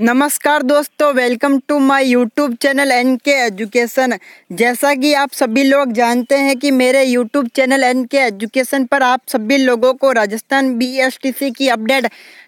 नमस्कार दोस्तों welcome to my YouTube channel N K education जैसा कि आप सभी लोग जानते हैं कि मेरे YouTube channel N K education पर आप सभी लोगों को राजस्थान बीएसटीसी की अपडेट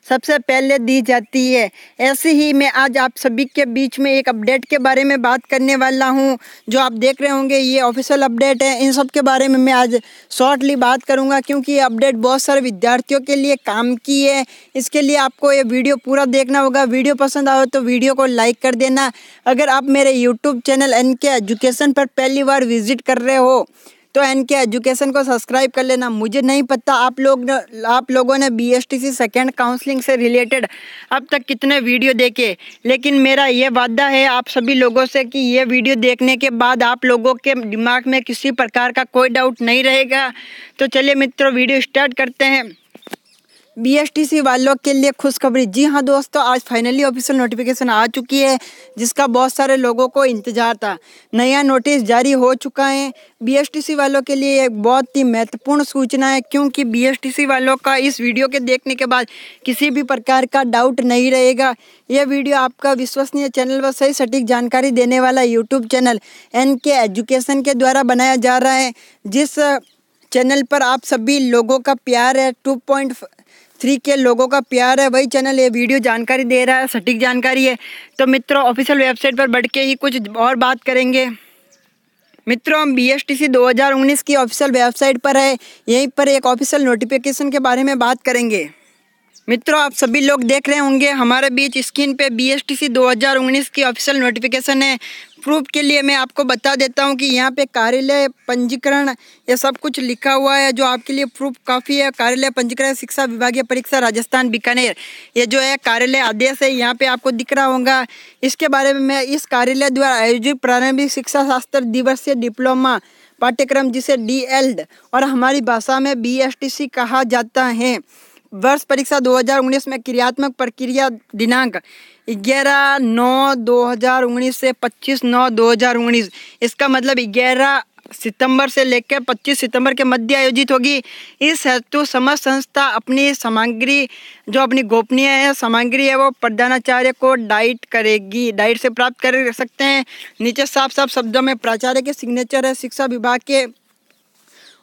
सबसे पहले दी जाती है ऐसे ही मैं आज आप सभी के बीच में एक अपडेट के बारे में बात करने वाला हूं जो आप देख रहे होंगे ये ऑफिशियल अपडेट है इन सब के बारे में मैं आज शॉर्टली बात करूँगा क्योंकि ये अपडेट बहुत सारे विद्यार्थियों के लिए काम की है इसके लिए आपको ये वीडियो पूरा देखना होगा वीडियो पसंद पसंद आए तो वीडियो को लाइक कर देना अगर आप मेरे YouTube channel N K education पर पहली बार विजिट कर रहे हो तो एन के एजुकेशन को सब्सक्राइब कर लेना मुझे नहीं पता आप लोग न, आप लोगों ने B S T C second counselling से रिलेटेड अब तक कितने वीडियो देखे लेकिन मेरा ये वादा है आप सभी लोगों से कि ये वीडियो देखने के बाद आप लोगों के दिमाग में किसी प्रकार का कोई डाउट नहीं रहेगा तो चलिए मित्रों वीडियो स्टार्ट करते हैं बी वालों के लिए खुशखबरी जी हाँ दोस्तों आज फाइनली ऑफिशियल नोटिफिकेशन आ चुकी है जिसका बहुत सारे लोगों को इंतजार था नया नोटिस जारी हो चुका है बी वालों के लिए एक बहुत ही महत्वपूर्ण सूचना है क्योंकि बी वालों का इस वीडियो के देखने के बाद किसी भी प्रकार का डाउट नहीं रहेगा यह वीडियो आपका विश्वसनीय चैनल व सही सटीक जानकारी देने वाला YouTube channel N K education के द्वारा बनाया जा रहा है जिस चैनल पर आप सभी लोगों का प्यार है टू पॉइंट थ्री के लोगों का प्यार है वही चैनल ये वीडियो जानकारी दे रहा है सटीक जानकारी है तो मित्रों ऑफिशियल वेबसाइट पर बढ़ के ही कुछ और बात करेंगे मित्रों हम बी एस टी सी दो हज़ार उन्नीस की ऑफिशियल वेबसाइट पर है यहीं पर एक ऑफिशियल नोटिफिकेशन के बारे में बात करेंगे मित्रों आप सभी लोग देख रहे होंगे हमारे बीच स्क्रीन पे बी एस टी सी दो हज़ार उन्नीस की ऑफिशियल नोटिफिकेशन है प्रूफ के लिए मैं आपको बता देता हूँ कि यहाँ पे कार्यालय पंजीकरण ये सब कुछ लिखा हुआ है जो आपके लिए प्रूफ काफ़ी है कार्यालय पंजीकरण शिक्षा विभागीय परीक्षा राजस्थान बीकानेर ये जो है कार्यालय आदेश है यहाँ पर आपको दिख रहा होगा इसके बारे में मैं इस कार्यालय द्वारा आयोजित प्रारंभिक शिक्षा शास्त्र दिवसीय डिप्लोमा पाठ्यक्रम जिसे डी और हमारी भाषा में बी कहा जाता है वर्ष परीक्षा 2019 में क्रियात्मक प्रक्रिया दिनांक 11 नौ 2019 से 25 नौ 2019 इसका मतलब 11 सितंबर से लेकर 25 सितंबर के मध्य आयोजित होगी इस हेतु समस्त संस्था अपनी सामग्री जो अपनी गोपनीय है सामग्री है वो प्रधानाचार्य को डाइट करेगी डाइट से प्राप्त कर सकते हैं नीचे साफ साफ शब्दों में प्राचार्य के सिग्नेचर है शिक्षा विभाग के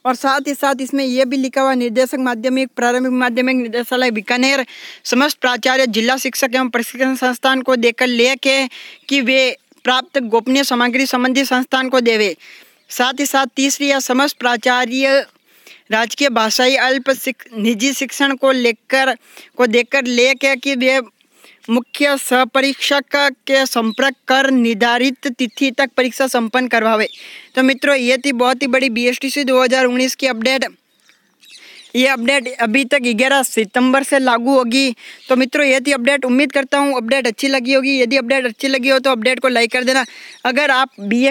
और साथ ही साथ इसमें यह भी लिखा हुआ निर्देशक माध्यमिक प्रारंभिक माध्यमिक निदेशालय बीकानेर समस्त प्राचार्य जिला शिक्षक एवं प्रशिक्षण संस्थान को देकर लेके कि वे प्राप्त गोपनीय सामग्री संबंधी संस्थान को देवे साथ ही साथ तीसरी या समस्त प्राचार्य राजकीय भाषाई अल्प निजी शिक्षण को लेकर को देकर लेके कि वे मुख्य સહપરીક્ષક के संपर्क कर निर्धारित तिथि तक परीक्षा संपन्न करवावे तो मित्रों ये थी बहुत ही बड़ी बीएसटीसी 2019 की अपडेट ये अपडेट अभी तक ग्यारह सितंबर से लागू होगी तो मित्रों ये थी अपडेट उम्मीद करता हूँ अपडेट अच्छी लगी होगी यदि अपडेट अच्छी लगी हो तो अपडेट को लाइक कर देना अगर आप बी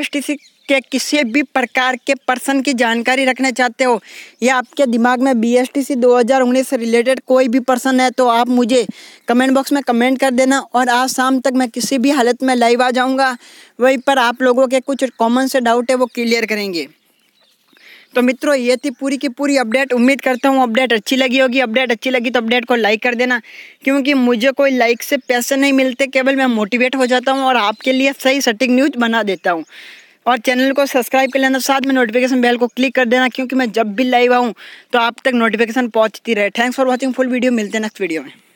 के किसी भी प्रकार के पर्सन की जानकारी रखना चाहते हो या आपके दिमाग में बी एस टी सी दो हज़ार उन्नीस से रिलेटेड कोई भी पर्सन है तो आप मुझे कमेंट बॉक्स में कमेंट कर देना और आज शाम तक मैं किसी भी हालत में लाइव आ जाऊँगा वहीं पर आप लोगों के कुछ कॉमन से डाउट है वो क्लियर करेंगे तो मित्रों ये थी पूरी की पूरी अपडेट उम्मीद करता हूँ अपडेट अच्छी लगी होगी अपडेट अच्छी लगी तो अपडेट को लाइक कर देना क्योंकि मुझे कोई लाइक से पैसे नहीं मिलते केवल मैं मोटिवेट हो जाता हूँ और आपके लिए सही सटीक न्यूज़ बना देता हूँ और चैनल को सब्सक्राइब कर लेना साथ में नोटिफिकेशन बेल को क्लिक कर देना क्योंकि मैं जब भी लाइव आऊँ तो आप तक नोटिफिकेशन पहुँचती रहे thanks for watching full video मिलते हैं नेक्स्ट वीडियो में